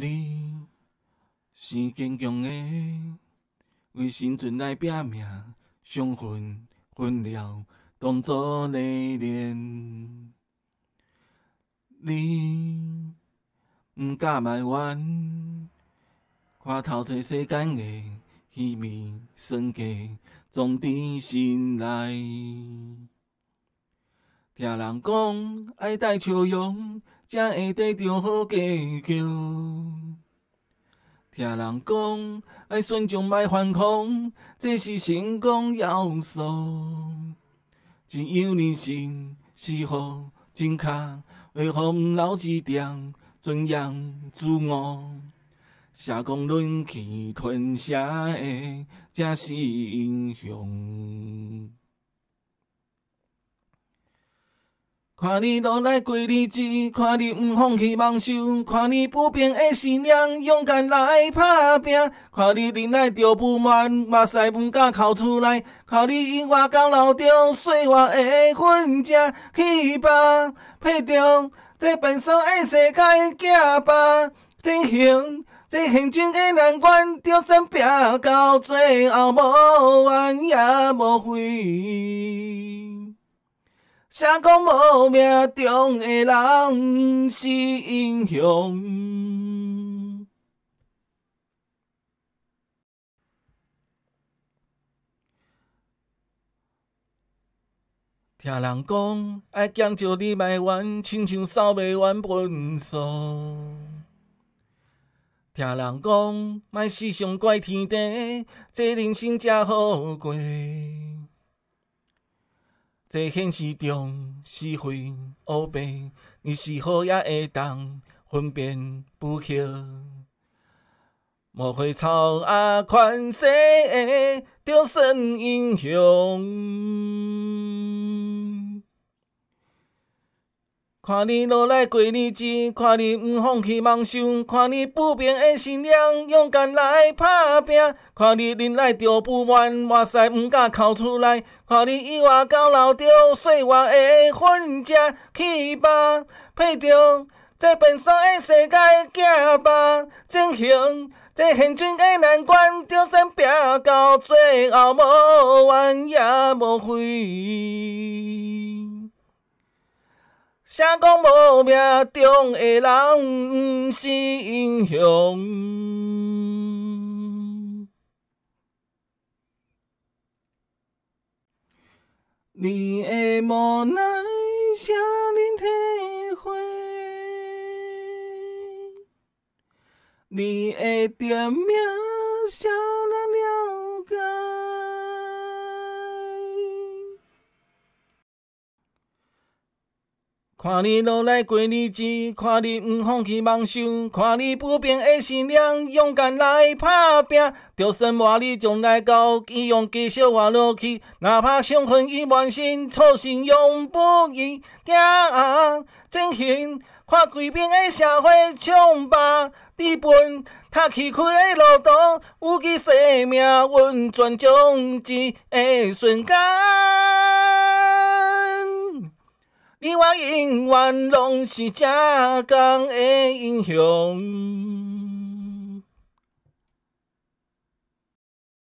你是坚强的，为生存来拼命，伤痕、分了当作历练。你毋敢埋怨，看透这世间的虚名算计，装在心内。听人讲爱戴笑容。才会得到好结局。听人讲，爱顺从莫反抗，这是成功要素。只有人生是好真确，何毋留一点尊严，自我？成功论气吞声的，才是英雄。看你落来过日子，看你不放弃梦想，看你不变的信念，勇敢来打拼。看你忍耐着不满，目屎不敢哭出来，看你活到老着岁月的痕迹。去吧，面着这变数的世界，走吧，征行。这现今的难关，就算拼到最后无怨也无悔。谁讲无命中的人是英雄？听人讲，爱强就你卖完，亲像扫袂完分数。听人讲，莫世上怪天地，这人生才好过。在现实中，是非黑白，你是否也会当分辨不清？莫非草啊穿出的，就算英雄？看你落来过日子，看你不放弃梦想，看你不变的心量，勇敢来打拼。看你忍耐着不满，话塞毋敢哭出来。看你意外到留着岁月的痕迹，去吧，配着这变数的世界，走吧，前行这严峻的难关，就算拼到最后无完也无悔。谁讲无命中的人是英雄？你的无奈，谁人体会？你的哀鸣，谁？看你落来几日子，看你不放弃梦想，看你不变的心量，勇敢来打拼。就算活你从来到，依用继续活落去。哪怕伤痕已满身，初心永不移。走啊，正行，看贵变的社会，冲吧！你风踏崎岖的路途，有你生命运转终止的瞬间。你我永远拢是正同的英雄。